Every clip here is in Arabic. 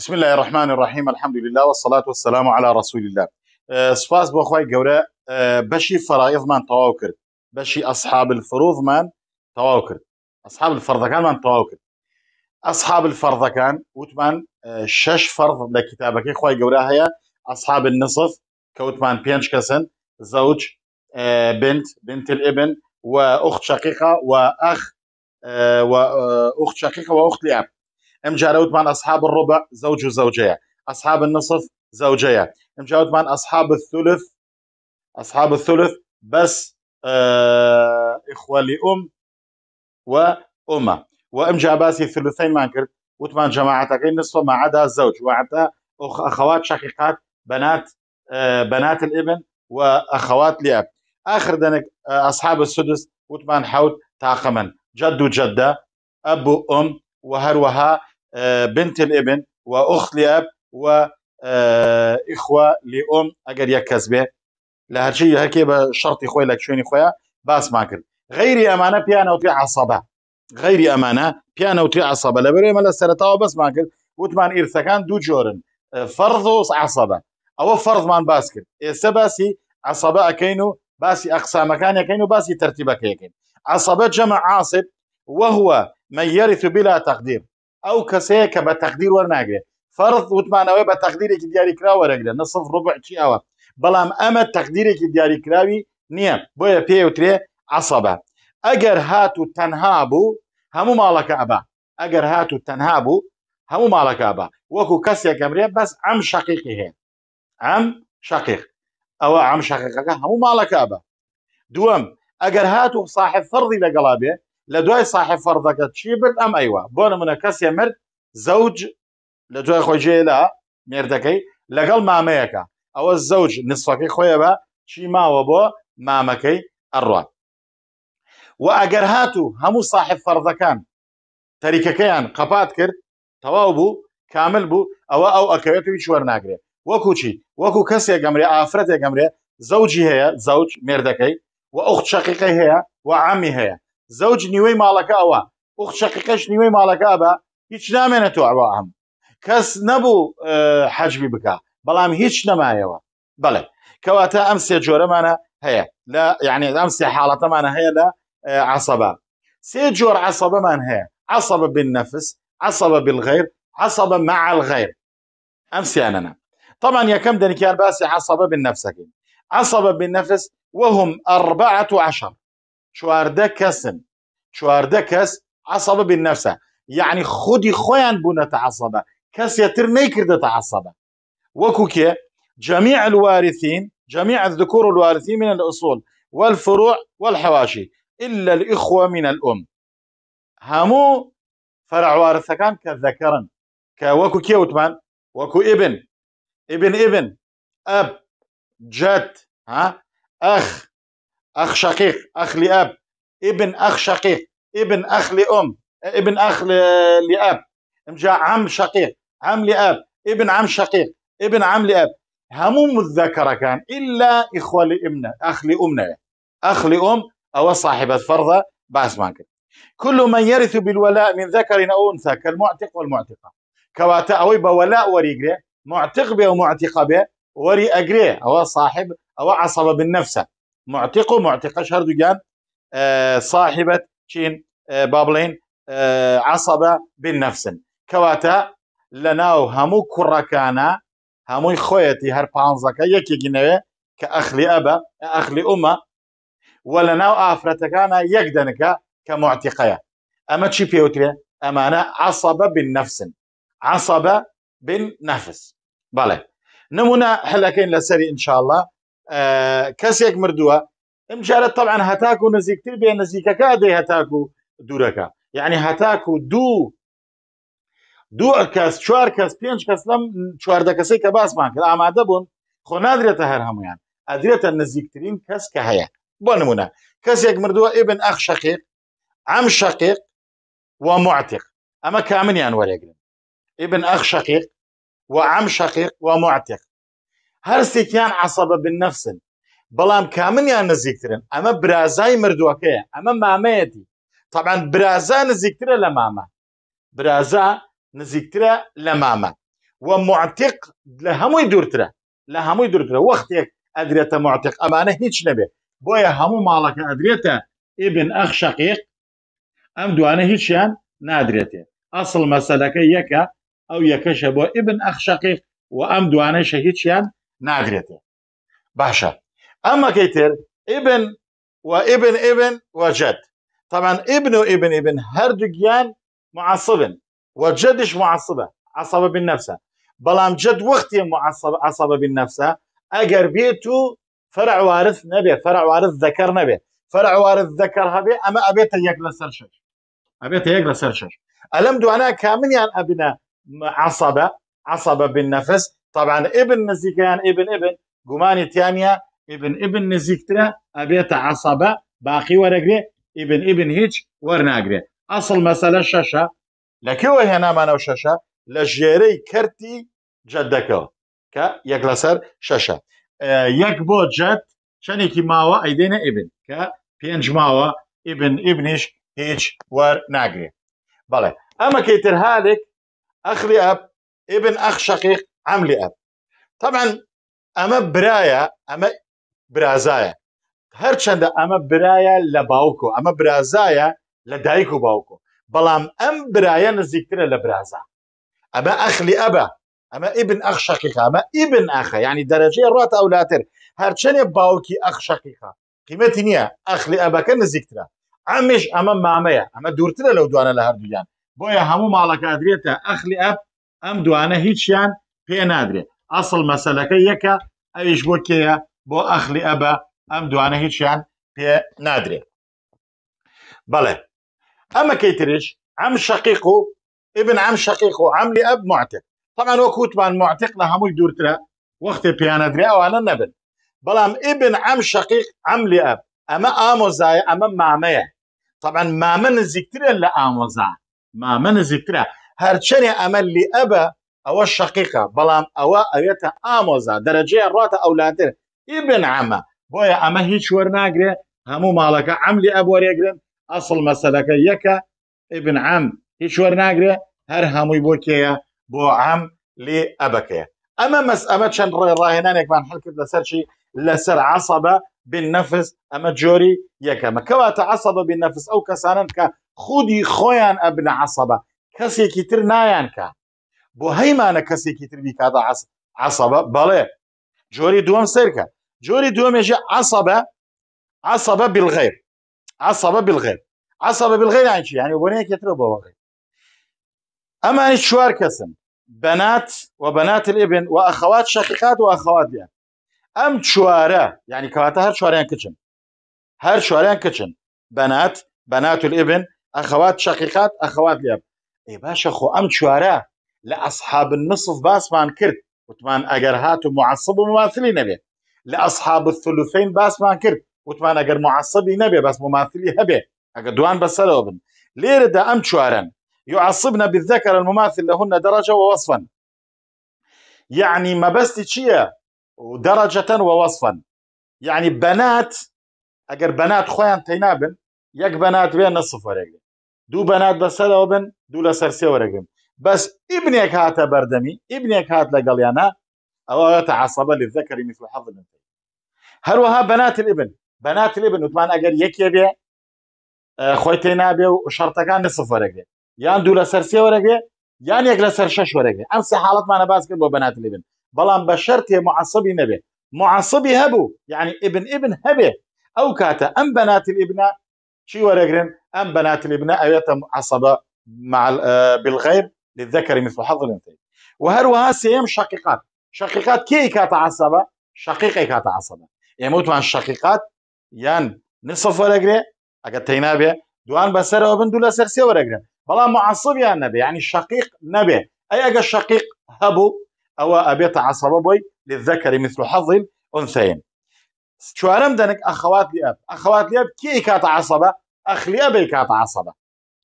بسم الله الرحمن الرحيم الحمد لله والصلاة والسلام على رسول الله سپاس بۆ بشي فرائض من تواكر بشي أصحاب الفروض من تواكر أصحاب الفرض كان من تواكر أصحاب الفرض كان وتمان شش فرض لكتابك کتابەکەی خی هيا أصحاب النصف نصف کەوتمان كسن زوج بنت بنت الابن وأخت شقيقة وأخ وأخت شقيقة وأخت ئوخت لاب ام مجاود مع اصحاب الربع زوج وزوجيه اصحاب النصف زوجيه مجاود مع اصحاب الثلث اصحاب الثلث بس آه اخوه لام وامه وام جاباسي الثلثين ما وثمان جماعة غير نصف ما عدا الزوج وعدا اخوات شقيقات بنات آه بنات الابن واخوات لاب اخر دنك آه اصحاب السدس وثمان حوت تاقما جد وجده اب وام وهروها آه، بنت الابن واخت لاب واخوه آه، لام اگر یک کس به لە هەرچی هەکێ بە شەڕی خۆی لە شوێنی خۆیان باسمان کرد غیری ئەمانە پیانەوتی عسەبە غیری ئەمانە پیانەوتی عسەبە لە بەرێمە لە سەرتاوە بەسمان کرد وتمان ئیرسەکان كان دو جورن و عصبه او فرض باس کرد ئێستا باسی عسەبە ئەەکەین و باسی ئەقسامەکان یەکەین و باسی ترتیبەکەیەکەین عسەبە جمع عاصب وهو من يرث بلا تقدير ئەو کەسەیە کە بە تەقدیر وەرناگرێت فەرز وتمانەوەی بە تەقدیرێکی دیاریکرا وەرەگرە نسف ڕوبکی ئەوە بەڵام ئەمە تەقدیرێکی دیاریکراوی نییە بۆیە پێوترێ عسەبە ئەگەر هات و تەنها بوو هەموو ماڵەکە ئەبا ئەگەر هات و تەنها بوو هەموو ماڵەکە ئەبا وەکو کەسێکەمرێ بەس ئەم شقیقی هەیە ئەم شقیق ئەوە ئەم شقیقەکە هەموو ماڵەکە ئەبە دووەم ئەگەر هات و ساحب فەرضی لەگەڵا بێ لە دوای ساحب فەرەکە چی برد ئەم ئەیوە بۆ نمونە کەسێ مرد زەوج لە دوای خۆجێ لە مێردەکەی لەگەڵ مامەیەەکە ئەوە زەوج نسفەکەی خۆیەوە چی ماوە بۆ مامەکەی ئەڕوان و ئەگەر هات و هەموو ساحب فەرەکان تەریکەکەیان قەپات کرد تەواو بوو کامل بوو ئەوە ئەو ئەکەوێت هیچ وەرناگرێت وەکو چی وەکو کەسێ گەمرێ ئافرەتێ گەمرێ زەوجی هەیە زەوج مێردەکەی و ئەو شەقیقی هەیە و عامی هەیە زوج نیوەی ماڵەکە أخت ئوخ نيوي نیوەی ماڵەکە بە هیچ نامێنێتەوە ئەوە ئەم نبو نەبوو اه، حەجمی بکە بەڵام هیچ نەمایەوە بڵێ کەواتە ئەم سێ جۆرەمانە هەیە لە یعنی ئەم سێ حاڵەتەمانە هي لا اه، عصبة سيجور عصبة عسەبەمان هي عصبة بالنفس عصبة بالغير عصبة مع الغیر ئەم أنا طبعا یەکەم دەنکیان باسی عصبة بالنفس عصبة بالنفس وهم أربعة عشر چوارده کسن چوارده کس عصبه بین نفسه یعنی خودی خویان بونه تعصبه کەس یەتر نیکرده تعصبه وەکو کێ جميع الوارثين جميع الذكور الوارثين من الأصول والفروع والحواشي إلا الإخوة من الأم همو فرع كان كذكرا كوكو كيوتمان وكو ابن ابن ابن أب جد ها أخ اخ شقيق اخ لاب ابن اخ شقيق ابن اخ لام ابن اخ لاب مجا عم شقيق عم لاب ابن عم شقيق ابن عم لاب هموم الذكر كان إلا إخوة لأمنا أخ لأمنا أخ لأم أو صاحبة فرضة بعث معك كل من يرث بالولاء من ذكر أو أنثى كالمعتق والمعتقة كواتا أوي بولاء وريجري معتق به ومعتق به وري أجريه أو صاحب أو عصب بالنفسه معتقه معتقه شهر آه، صاحبة آه، شين بابلين آه، عصبة بالنفس كواتا لناو همو هەموو همو خويتي هر هەر يكي جنوه كأخلي أبا أخلي أما ولناو آفرتكانا يكدنكا كمعتقيا أما ئافرەتەکانە یەک أما أنا عصبة بالنفس عصبة بالنفس بالي نمونا حلقين لسري إن شاء الله کەسێک مردووە ئەم جارە تەعاان هەتاک و نزیکتر بێ نزیکەکە دێ هەتاک و دوورەکە یعنی هەتاک و دوو دوو کەس چوار کەس پێنج کەس لەم چواردە کەسی کە باسمان کرد ئامادە بوون خۆ نادرێتە هەر هەمویان ئەدرێتە نزیکترین کەس کە هەیە بۆ نمونە کەسێک مردووە ئێبن ئەخ شەقیق ئەم شەقیق و معتیق ئەمە کامنیان وەرەگرن ئێبن ئەخ شەقیق و ئەم شەقیق و معتیق هەرسێکیان عسەبە بن نەفسن بەڵام کامنیان نزیکترن ئەمە برازای مردووەکەیە ئەمە مامەیەتی طبعاان برازا نزیکترە لە مامە برازا نزیکترە لە مامە و معتق لە هەمووی دوورترە لە هەمووی دوورترە وەختێک ئەدرێتە معتق ئەمانە هیچ نەبێ بۆیە هەموو ماڵەکە ئەدرێتە ئبن ئەخ شقیق ئەم دوانە هیچیان نادرێتێ ئەسڵ مەسەلەکە یەکە ئەو یەکەشە بۆ ئبن ئەخ شقیق و ئەم دوانەشە هیچیان ناگرێتێ نعم. باشە أما ئبن و ئبن ئبن وەجد طبعا ابن و ابن ابن هەردوو گیان معصبن وجدش معصبه عصبه بالنفسه بەڵام جد وەختی معصبة عصبه بالنفس ئەگەر بێت و فرع وارث نبي فرع وارث ذكر نبي فرع وارث ذكر هبي اما ابيت يقل لەسەر ابيت يقل یەک الم دو انا دوانە کامنیان عصبه عصبه بالنفس طبعا ابن نزيكيان ابن ابن جماني تيانيا ابن ابن نزيكترا ابيت عصبه باقي ورقري ابن ابن هيج ورناقري اصل مساله شاشه لكو هنا ما نو شاشه لجيري كرتي جدكو كا يكلاسر شاشه آه، يك بو جد كي ماوا ايدينا ابن كا بينج ماوا ابن ابنش هيج ورناقري بله اما كيتر هالك اخلي اب ابن اخ شقيق عملی ئەب طبعا ئەمە برایە ئەمە برازایە هەرچەندە ئەمە برایە لە باوکۆ ئەمە برازایە لە دایک و باوکۆ بەڵام ئەم برایە نزیکترە لە برازە ئەمە ئەخلی ئەبە ئەمە ئیبن ئەخ شقیقا ئەمە ئیبن ئەخە ینی دەرەجەیە ڕات ئەولاتر هەرچەنێ باوکی ئەخ شقیقا قیمەتی نییە ئەخلی ئەبەکە نزیکترە ئەمیش ئەمە مامەیە ئەمە دوورترە لەو دوانە لە هەردوویان بۆیە هەموو ماڵەکە ئەدرێتە ئەخلی ئەب ئەم دوانە هیچیان في نادري أصل مسألة یەکە أيش بوكيا بو بۆ ئەخلی أبا أم دوانە هیچیان پێ نادرێت بەڵێ ئەمە کەیترش ئەم شقیق و ابن عم عم لي أب معتق طبعا هو كوتبان معتق لها مش ترى وقت في نادري او انا نبن بلى ابن عم شقيق عم لي أب اما اموزاي اما معمية طبعا ما من زكترا لا اموزا ما من زكترا هرشني لي أبا ئەوە شقیقە بەڵام ئەوە ئەوێتە ئامۆزا دەرەجەیە ڕاتە ئەولاتر ئیبن ئەمە بۆیە ئەمە هیچ وەرناگرێ هەموو ماڵەکە ئەملی ئەبوارێگرن ئەسڵ مەسەلەکە یەکە ئیبن ئەم هیچ وەرناگرێ هەر هەمووی بۆ کێیە بۆ ئەم لێ ئەبەکەیە ئەمە مەس ئەمە چەند ڕێ ڕاهێنانێکمان هەڵکرد لەسەرچی لەسەر عسەبە بالنەفس ئەمە جۆری یەکەمە کەواتە عسەبە بالنەفس ئەو کەسانن کە خودی خۆیان ئەبن عسەبە کەسێکی تر نایان کە بۆ هەیمانە کەسێکی تربی کاتە عسەبە بەڵێ جۆری دووەم سەرکە جۆری دووەمێژە عسەبە عسەبە بلغێر عسەبە بلغێر عسەبە بلغێرانکی یانی بۆنەیەکێترە بەوەغێ ئەمانی چوار کەسن بەنات و بەنات ئێبن و ئەخەوات شەقیقات و ئەخەواتیان ئەم چوارە یعنی کەواتە هەر چواریان کچن هەر چواریان کچن بەنات بەنات ئێبن ئەخەوات شەقیقات ئەخەوات لێب ئێ باشە خۆ ئەم چوارە لأصحاب النصف باس مان کرد وتمان اگر هاتو معصب و نبي لاصحاب الثلثين باس مان باسمان کرد وتمان أجر معصبی نبي بس مماثلي هبي أجر دوان بەسەرەوە بن لێرەدا دا چوارن يعصبن بالذكر المماثل لهن درجة ووصفا يعني ما بس تشيا درجة ووصفا يعني بنات اگر بنات خوان تينابن يك بنات بين نصف ورقم دو بنات بسلا وبن دو لسرسي ورقم بس ابنك هات بردمي ابنك هات لقليانا او يتعصب للذكر مثل حظ الانثيين هروها بنات الابن بنات الابن وطبعا اگر يكي بيه آه، خۆی تێنابێ و كان نصف ورقه يان دولا سرسي ورقه يان يقلا سرشش لە سەر شەش وەرەگرێ انا سێ حالڵەتمانە باس کرد بۆ بەنات لێبن معصبي بە شەرتێ مععسبی نەبێ مععسبی ابن یعنی ئبن ئبن هەبێ ئەو کاتە ئەم بەنات ئبنا چی وەرەگرن ئەم بەنات لێبنا أيوة، ئەوێتە للذكر مثل حظ الانثيين وهروها سيم شقيقات شقيقات كي كات عصبة شقيقة كات عصبة يموت موتوان الشقيقات يان نصف ورقري اگر تينا بي دوان بسر وبن دولا سرسي سي ورقري بلا معصب يا نبي يعني شقيق نبي اي اگر شقيق هبو او ابيت عصبة بوي للذكر مثل حظ الانثيين أرم دنك اخوات لاب اخوات لاب كي كات عصبة اخ لاب كات عصبة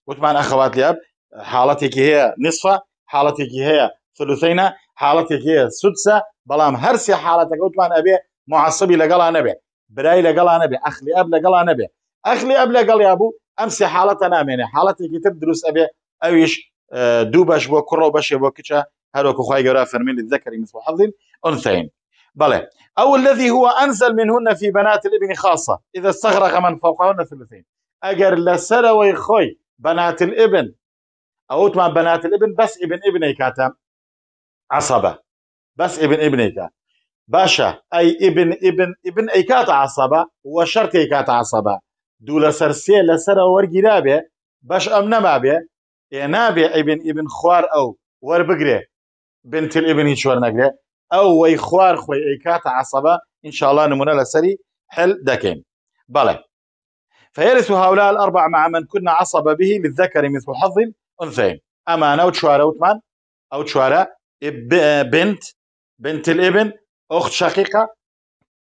وطبعا اخوات لاب حالتك هي نصفە حالتك هي ثلثين حالتك هي سدسة بەڵام هەرسێ حاڵەتەکەوتمان ئەبێ معسبی لەگەڵا نەبێ برای لەگەڵا نەبێ ئەخلی ئەب لەگەڵا نەبێ ئەخلی ئەب لەگەڵیا بوو ئەم سێ حاڵەتە نامێنێ حاڵەتێکی تر دروست أبي أويش دوبش بو كرو کوڕۆ بو كتشا هلو هەروەکو خی گەورە للذكر مثل حظ أنثين بلى أو الذي هو أنزل منهن في بنات الابن خاصة إذا استغرق من فوقهن ثلثين أجر لسروي خوي بنات الابن اوتمان بنات الابن بس ابن ابني كاتم عصبه بس ابن ابني كاتم باشا اي ابن ابن ابن اي كات عصبه وشرط اي كات عصبه دولا سرسيه لسر ورقي باش ام نمابه إيه، نابي ابن ابن خوار ور بقري بنت الابن يشور نقري أو وي خوار خۆی عصبة إن شاء الله نمونا لسري حل داكين بەڵێ فيرث هؤلاء الأربع مع من كنا عصب به للذكر مثل حظ انثيين امانه وتشواره وثمان او تشواره بنت بنت الابن اخت شقيقه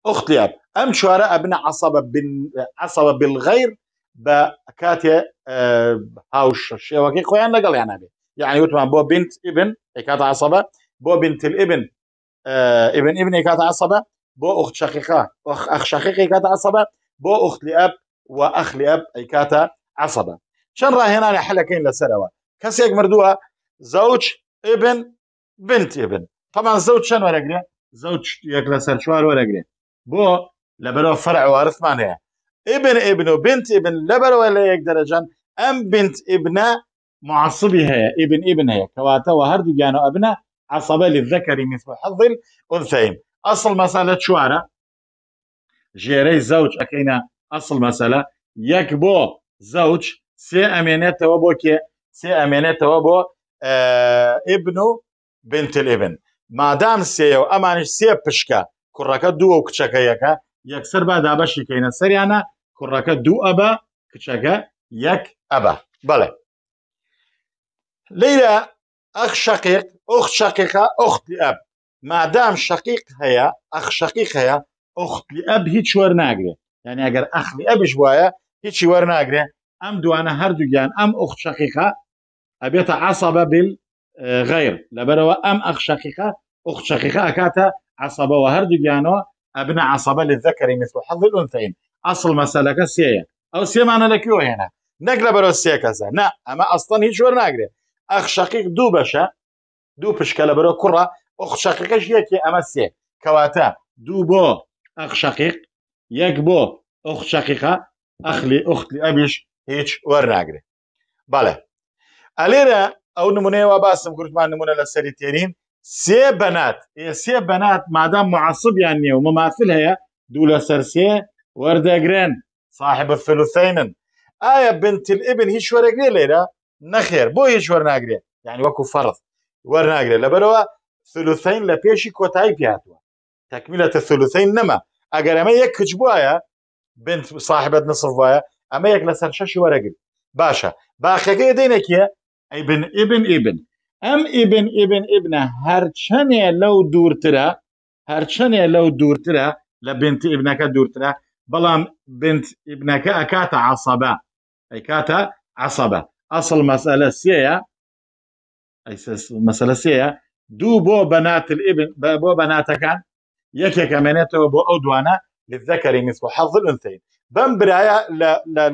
اخت لاب ام تشواره أبن عصبه بن عصبه بالغير بكاتيا آه، هاوش الشيوكي خويا نقل يعني يعني وثمان بو بنت ابن كات عصبه بو بنت الابن آه، ابن ابن كات عصبه بو اخت شقيقه اخ اخ شقيقة كات عصبه بو اخت لاب واخ لاب اي عصبه شن راه هنا حلكين لسنوات يك مردوها زوج ابن بنت ابن طبعا زوج چەند وەرەگرێ زوج یەک لە شوار چوار وەرەگرێ بۆ لەبەرەوە فەرع وارثمان هەیە ابن ابن و بنت ابن لبرو ولا يك دەرەجان ام بنت ابنه معصبي هي ابن ابن هي كواتا وهرد جانو ابنا عصبة للذكر مثل حظ الأنثيين أصل مسألة شوارة جيري زوج أكينا أصل مسألة يكبو زوج سي أمينات وبوكي سێ ئەمێنێتەوە بۆ ئبن و بنتلئبن مادام سێە و ئەمانش سێ پشکە کوڕەکە دووە و کچەکە یەکە یەکسەر با دابەشی کەینە سەریانە کوڕەکە دوو ئەبە کچەکە یەک ئەبە بەڵێ لەیرە ئەخ شەقیق ئۆخ شەقیقا ئۆختی ئەب مادام شەقیق هەیە ئەخ شەقیق هەیە ئۆختی ئەب هیچ وەرناگرێت یعنی ئەگەر ئەخلی ئەبش وایە هیچی وەرناگرێت ئەم دوانە هەردووگیان ئەم ئۆخ شەقیقا أبيت بال بالغير لبروا أم أخ شقيقة أخ شقيقة أكاتا عصبة وهرد بيانو أبناء عصبة للذكر مثل حظ الأنثيين أصل مسألة كسية أو سيا لك يو هنا نقل برو السيئة كذا نا أما أصلا هيش ور نقل أخ شقيق دو بشا دو بشكل برو كرة أخ شقيقة يكي أما سيا كواتا دو بو أخ شقيق يك بو أخ شقيقة أخ لي أخت لي أبيش هيش ور نقل بله او ئەو نمونەیەوە باسم گرتمان نمونە لە سەری تێرین بنات بەنات سي بنات مادام معصب نییە و مەمافل هەیە دولا لە سەرسێ وەردەگرێن صاحب الثلثين ئایا بنت الابن هیچ وەرەگرێ لێرە نخير بو هیچ وەرناگرێت یعنی فرض فەرض وەرناگرێت لەبەرەوە ثلثین لە پێشی کۆتایی پیاتوە تەکمیلە ثلثین نما ئەگەر اما یەک کچ بواە بنت صاحبت نصف اما ئەمە یەک لەسەر شەشی باشا باشە باخەکەی دێنێکە ئەیبن ئبن ئبن ئەم ئبن ئبن ئبنە هەرچەنێ لەو دوورترە هەرچەنێ لەو دوورترە لە بنت ئبنەکە دوورترە بەڵام بنت ئبنەکە ئەکاتە عسەبە ئەی کاتە عسەبە ئەسڵ مەسەلە سەیە مەسەلە سەیە دوو بۆ بەنات بۆ بەناتەکان یەکێک ئەمێنێتەوە بۆ ئەو دوانە لذەکەری نسبە حەزل انتین بەم برایە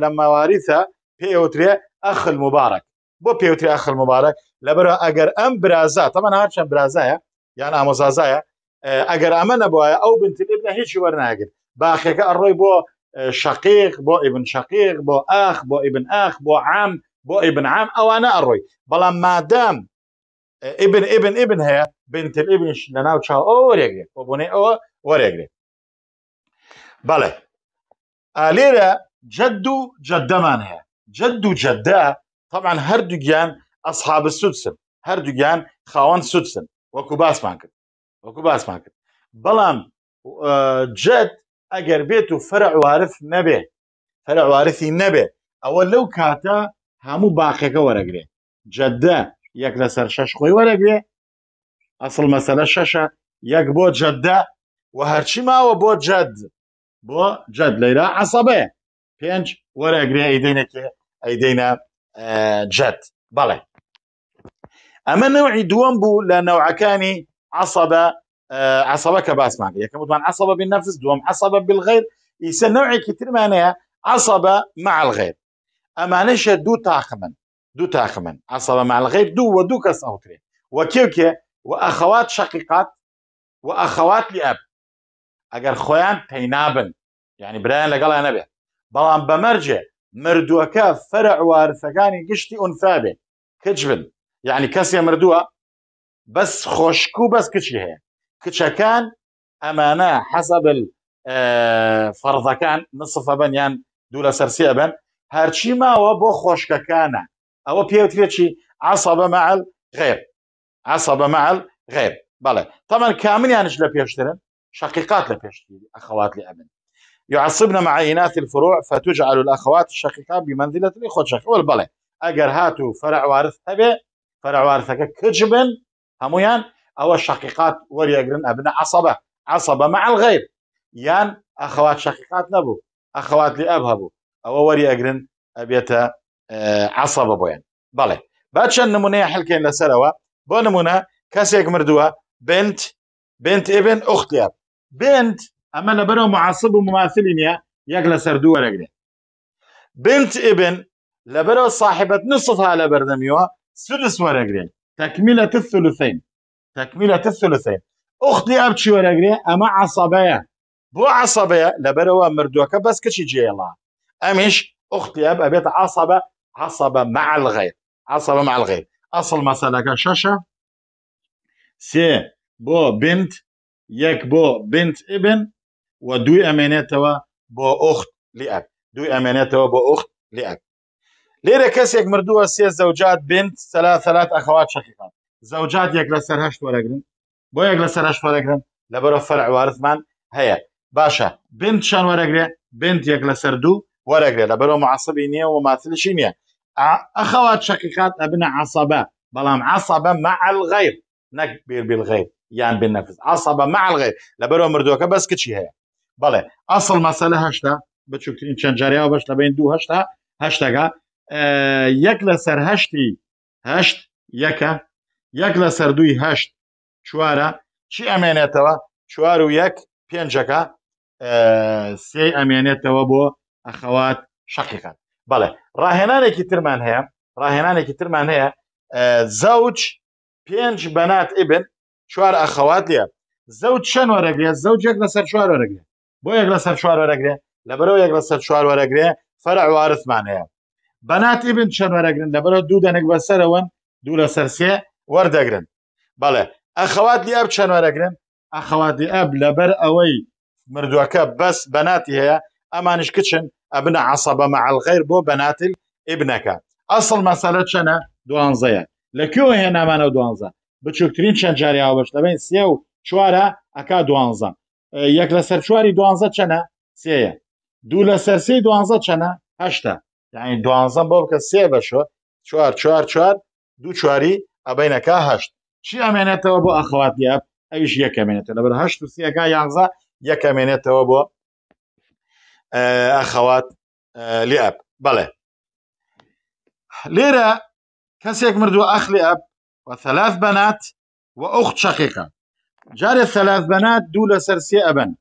لە مەواریسە پێوترێ ئەخل مبارەك پیوتری اخر مبارک بۆ پێوتری ئەخل مبارەك لەبرە ئەگەر ئەم برازە تەمەەن هەرچەند برازایە یان ئامۆزازایە ئەگەر ئەمە نەبووە ئەو بنتبنە هیچی وەرناگرن باخەکە ئەڕۆی بۆ شقیق بۆ ابن شقیق اخ ئاخ ابن اخ ئاخ عم عام ابن عم او ئەوانە ئەڕۆی بلا مادام ابن ابن ابن هەیە بنت لە ناو چاو او وەرێگرێت بۆ بۆنێ او وەرێگرێت بله لێرە جدو جدمان جدەمان جدو جد طبعا هەردوو گیان ئەسحاب سوودسن هەردوو گیان خاوەن سوودسن وەکو باسمان کرد وەکو باسمان کرد بەڵام جەت ئەگەر بێت و فەرعوارف نەبێ فەرعوارفی نەبێ ئەوە لەو کاتە هەموو باقیەکە وەرەگرێ جەدە یەک لەسەر شەش خۆی وەرەگرێ ئەسڵ مەسەلە شەشە یەک بۆ جەدە و هەرچی ماوە بۆ جەد بۆ جەد لەیرا عسەبێ پێنج وەرەگرێ ئەیدینەکێ ئەیدینە آه، جد بەڵێ اما نوعي دووەم بوو لە نەوعەکانی عسەبە آه، عسەبە کە باسمان یەکەم يعني وتمان عسەبە بالنفس دووەم بالغير بالغیر ئیسە نەوعێکی ترمانەیە عسەبە مع اما ئەمانەشە دو تاخمن دو تاخمن عسەبە مع الغير دو ودو كاس کەس وكيوكي وأخوات شقيقات وأخوات لأب ئەگەر خۆیان تينابن يعني یعنی قال انا نەبێت بلان بمرجه مردوكا فرع وارثكاني قشتي انثابه كجبن يعني كاسيا مردوها بس خوشكو بس كتشي هي كتشا كان أمانة حسب الفرضة كان نصف أبن يعني دولا سرسي أبن هارتشي ما هو بو خوشكا كان أو بيو عصب مع الغير عصب مع الغير بلى طبعا كامل يعني شلا بيشترن شقيقات لا بيشتري أخوات لأبن يعصبن مع إناث الفروع فتجعل الأخوات الشقيقة بمنزلة الإخوة الشقيقة والبلي أجر هاتو فرع وارث تبع فرع وارثك كجبن هميان أو الشقيقات وليقرن أبناء عصبة عصبة مع الغير يان أخوات شقيقات نبو أخوات لأب هبو أو وليقرن أبيتا آه، عصبة بوين يعني. بلي بعد شن نمونة حلكين لسروا بو نمونة كاسيك مردوها بنت بنت ابن أخت لأب بنت اما لبرو معصب معسب يا يقل سردو یەک بنت ابن لبرو صاحبة نصفها لبردميوها سدس وەرەگرێن تكملة الثلثين تكملة الثلثين اختي ئەب چی اما عصبية بو عصبية لبرو لە بس كشي جي الله امش اختي اب ابيت عصبة عصبة مع الغير عصبة مع الغير أصل مسألة شاشة سي بو بنت يك بو بنت ابن و دوی ئەمێنێتەوە بۆ ئۆخت لئب دوی ئەمێنێتەوە اخت ئۆخت لئب لێرە کەسێک مردووە سێ زوجات بنت ثلاث ثلاث اخوات شقيقات زوجات یەک لە سەر هەشت وەرەگرن بۆ لسر هشت سەر هەشت وەرەگرن لەبەرە فەرع وارثمان هەیە باشا بنت شان وەرەگرێ بنت یەک لسر دو دوو وەرەگرێ لەبەرەوە معصبی نییە و أخوات شقيقات ابن عصبة بلام عصبة مع الغير نكبر بالغير يعني بالنفس عصبة مع الغير لبرو مردوك بس كتشي هي بەڵێ ئەسڵ مەسەلە هەشتا بچووکترین چەندجاریا بەش لە بین دوو هەشتا هەشتەگا یەک لە سەر هەشتی هەشت یەکە یەک لە سەر دووی هەشت چوارە چی ئەمێنێتەوە چوار و یەک پێنجەکە سێ ئەمێنێتەوە بۆ ئەخەوات شقیقات بەڵێ ڕاهێنانێکی ترمان هەیە ڕاهێنانێکی ترمان هەیە زەوج پێنج بەنات ئبن چوار ئەخەوات لە زەوت چەند وەرەگرێت زەوجێک لەسەر چوار وەرەگرێت بۆ یەک لە سەر چوار وەرەگرێ لەبەرەوە یەک لە سەر چوار وەرەگرێ فەرع وارثمان هەیە بەناتی بن چەند وەرەگرن لەبەرە دوو دەنێک بەسەرەوەن دوو لە سەرسێ وەردەگرن بەڵێ ئەخەوات لی ئەب چەند وەرەگرن ئەخەواتی ئەب لەبەر ئەوەی مردوەکە بەس بەناتی هەیە ئەمانش کچن ئەبنە عسەبە مەعلغیر بۆ بەناتل ئبنەکە ئەسڵ مەسەلە چەنە دوانزەیە لەکوێ هێنامانە دوانزە بچووکترین چەند جاری هاوبەش لەبین سێ و چوارە ئەکا دوانزە یەک لە سەر چواری دوانزە چەنە سەیە دوو لە سەرسی دوانزە چەنە هەشتا یعنی دوانزە بۆ بکە سێ بەشەوە چوار چوار چوار دوو چواری ئەبینەکە هەشت چی ئەمێنێتەوە بۆ ئەخواتیاب ئەویش یەکەمێنێتە لەبەر هەشت و سیەکە یانزە یەکەمێنێتەوە بۆ ئەخەوات لێب بەڵێ لێرە کەسێک مردووە ئەخلی ئەب وثلاث بنات وأخت شقيقة جارێ سەلافبەنات دوو لە سەرسێ ئەبن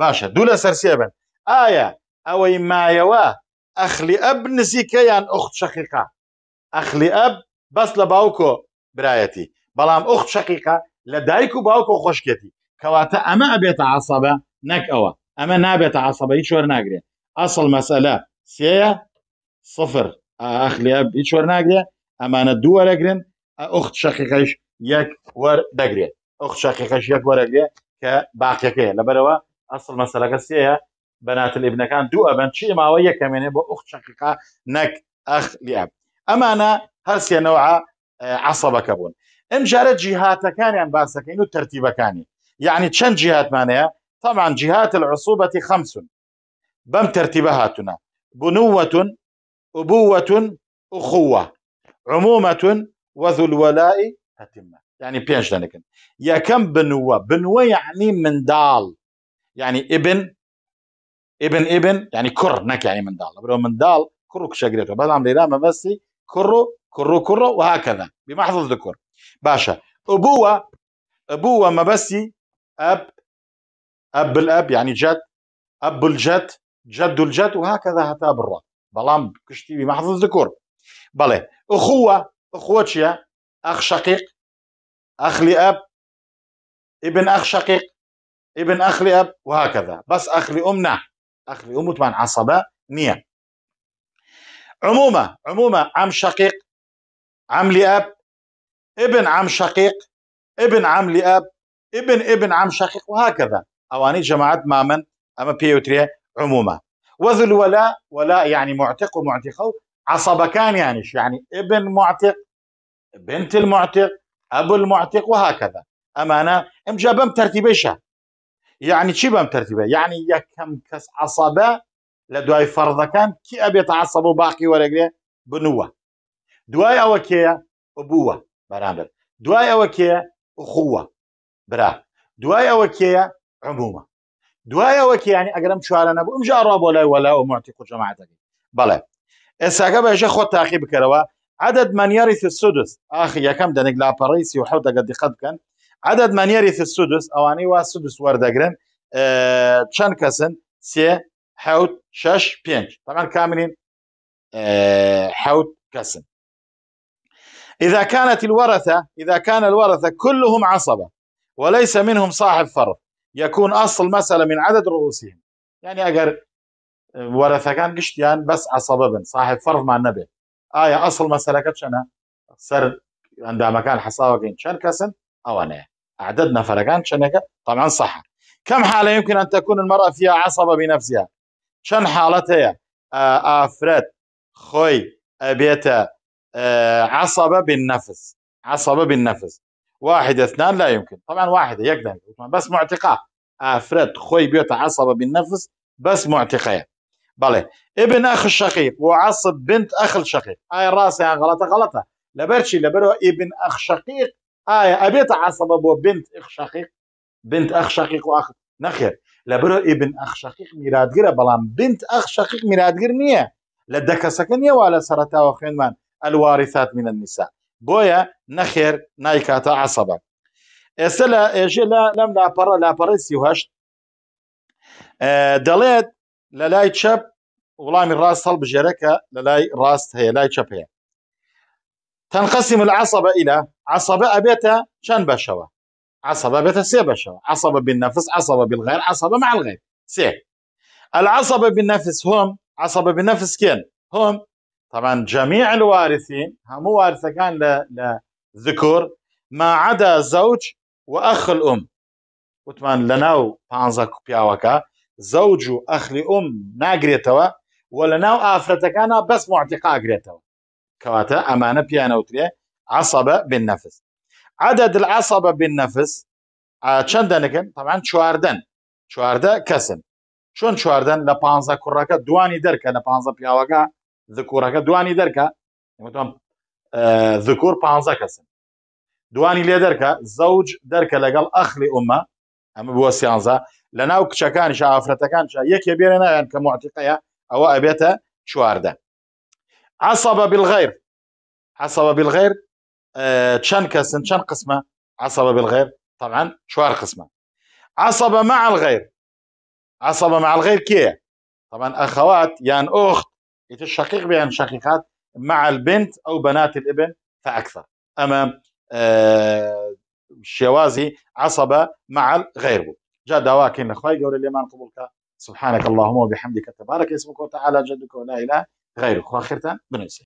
باشە دوو لە سەرسێ بن ئایا ئەوەی مایەوە ئەخلی ئەب نزیکە یان ئوخت شەقیقا ئەخلی ئەب بەس لە باوکۆ برایەتی بەڵام ئوخت شەقیقا لە دایک و باوکۆ خۆشکێتی کەواتە ئەمە ئەبێتە عسەبە نەک ئەوە ئەمە نابێتە عسەبە هیچ شۆر ناگرێت ئەسڵ مەسەلە سەیە سفر ئەخلی ئەب هیچ شۆر ناگرێت ئەمانە دووەرەگرن ئوخت شەقیقەش یەک وەردەگرێت ئەو شقیقەش یەک اصل کە باقیەکەیە لەبەرەوە ئەسڵ مەسەلەکە سەیە بەناتل ئبنەکان دوو ئەبەن چی ماوە یەکەمێنێ بۆ ئوخ شقیقا نەک نوع لیاب آه، كبون هەرسێ نەوە جهات كان يعني جارە جیهاتەکانیان ترتيب كان يعني شن جهات معناها طبعا جهات العصوبة خمس بم ترتيبهاتنا بنوة أبوة أخوة عمومة وذو الولاء أتمة يعني بينج دانكن يا كم بنوا بنوا يعني من دال يعني ابن ابن ابن يعني كر نك يعني من مندال برو دال كرو كشجرته بعد عم ليلامه بس كرو كرو كرو وهكذا بمحض الذكر باشا ابوه ابوه ما بس اب اب الاب يعني جد اب الجد جد الجد وهكذا هتا برا بلام كشتي بمحض الذكور بلى اخوه اخوتشيا اخ شقيق أخ لأب ابن أخ شقيق ابن أخ لأب وهكذا بس أخ لأم نعم أخ لأم طبعا عصبة نية عمومة عمومة عم شقيق عم لأب ابن عم شقيق ابن عم لأب ابن ابن عم شقيق وهكذا أواني جماعة مامن أما بيوتريا عمومة وذل الولاء ولاء يعني معتق ومعتقه عصبة كان يعني يعني ابن معتق بنت المعتق ئەبل المعتق وهكذا ئەمانە ئەمجا بەم تەرتیبەشە یعنی چی بەم تەرتیبە یعنی یەکەم کەس عسابە لە دوای فەرزەکان کی ئەبێت عسەب و باقی وەرەگرێ بنووە دوای ئەوە کێە بووە بەرامبەر دوای ئەوە کێە خووە برا دوای ئەوە کێە عمومە دوای ئەوە کیانی ئەگەرم چوارە نەبوو ئەمجا ڕا بۆ لای وەلا و معتی قوجەماعەکەی بەڵێ ئێساگە بەژە خۆت تاقی بکەرەوە عدد من يرث السدس اخي يا كم دنك سی و حەوت قد دقت كان عدد من يرث السدس اني وا سدس وەردەگرن آه، چەند کەسن سي حوت شش بينج طبعا كاملين آه، حوت كسن إذا كانت الورثة إذا كان الورثة كلهم عصبة وليس منهم صاحب فرض يكون أصل مسألة من عدد رؤوسهم يعني أجر ورثة كان قشتيان بس عصبة بن صاحب فرض مع النبي آه، أصل ئایا ئەسڵ مەسەرەکە مكان سەر ئەندامەکان حساوەگەین چەند کەسن ئەوانەیە عدد نەفەرەکان چەندەکە طبعا صح كم حالة يمكن أن تكون المرأة فيها عصبة بنفسها چەند حاڵەتەیە ئافرەت آه، آه، خوي ئەبێتە عصبة بالنفس عصبة بالنفس واحد اثنان لا يمكن طبعا واحدة يقدر بس معتقاه أفرد خوي بيوت عصبة بالنفس بس معتقية بله ابن اخ شقيق وعصب بنت اخ الشقيق هاي راسها غلطه غلطه لبرشي لبرو ابن اخ شقيق هاي ابيت عصب ابو بنت اخ شقيق بنت اخ شقيق واخ نخير لبرو ابن اخ شقيق میرادگیره بلان بنت اخ شقيق میرادگیر نيه لدك سكنيه ولا سرتا وخين من الوارثات من النساء بويا نخير نايكاتا عصبك اسلا اجي لا لم لا برا لا برسي وهشت آه، دليت للاي تشاب چەپ من راس صلب لە للاي راس هي لاي تشاب هي تنقسم العصبة إلى عصبة أبيتا شن بشوة عصبة أبيتا سي بشوة عصبة بالنفس عصبة بالغير عصبة مع الغير سي العصبة بالنفس هم عصبة بالنفس كين هم طبعا جميع الوارثين هم وارثة كان لذكور ما عدا زوج وأخ الأم وتمان لناو بانزا كوبياوكا زەوج و ئەخلی ئوم ناگرێتەوە وە لە ناو ئافرەتەکانە بەس معتیقاگرێتەوە کەواتە ئەمانە پیانەوترێ عسەبە بن نەفس عدد العسەبە بن نەفس چەندەنەکەن تەمان چواردن چواردە کەسن چۆن چواردن لە پانزە کوڕەکە دوانی دەرکە لە پانزە پیاوەکە ذکوورەکە دوانی دەرکە ذکور پانزە کەسن دوانی لێ دەرکە زەوج دەرکە لەگەڵ ئەخلی ئومە ئەمە بووە سیانزە لناو لەناو کچەکانیش ئافرەتەکانشە یەکێ بێنە نایەن کە معتیقەیە ئەوە ئەبێتە عصب بالغير عصب بالغير بالغیر چەند کەسن چەند قسمه عصب بالغير طبعا شوار قسمه عصب مع الغير عصب مع الغير كي طبعا أخوات يعني أخت الشقيق بين شقيقات مع البنت أو بنات الابن فأكثر أما آه شوازي عصبة مع بو. جا داواکەین جور اللي ما قوبولکە سبحانك اللهم وبحمدك تبارك اسمك وتعالى جدك ولا إله غيرك وآخرتا بنسي